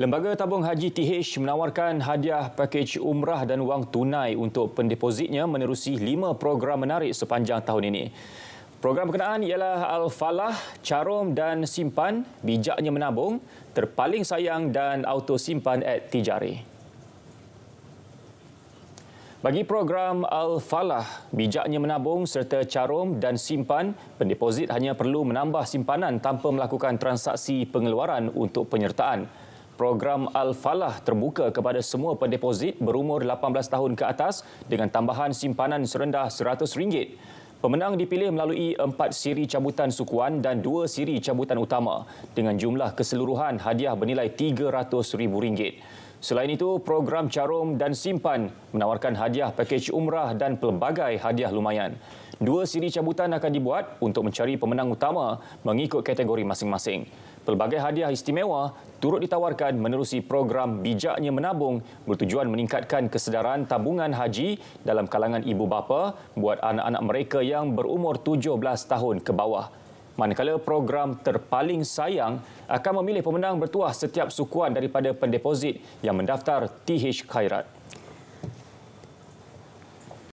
Lembaga Tabung Haji TH menawarkan hadiah pakej umrah dan wang tunai untuk pendepositnya menerusi lima program menarik sepanjang tahun ini. Program berkenaan ialah Al-Falah, Carum dan Simpan, Bijaknya Menabung, Terpaling Sayang dan Auto Simpan at Tijari. Bagi program Al-Falah, bijaknya menabung serta carum dan simpan, pendeposit hanya perlu menambah simpanan tanpa melakukan transaksi pengeluaran untuk penyertaan program Al-Falah terbuka kepada semua pendeposit berumur 18 tahun ke atas dengan tambahan simpanan serendah RM100. Pemenang dipilih melalui empat siri cabutan sukuan dan dua siri cabutan utama dengan jumlah keseluruhan hadiah bernilai RM300,000. Selain itu, program Carum dan Simpan menawarkan hadiah pakej umrah dan pelbagai hadiah lumayan. Dua siri cabutan akan dibuat untuk mencari pemenang utama mengikut kategori masing-masing. Pelbagai hadiah istimewa turut ditawarkan menerusi program Bijaknya Menabung bertujuan meningkatkan kesedaran tabungan haji dalam kalangan ibu bapa buat anak-anak mereka yang berumur 17 tahun ke bawah. Manakala program terpaling sayang akan memilih pemenang bertuah setiap sukuan daripada pendeposit yang mendaftar TH Khairat.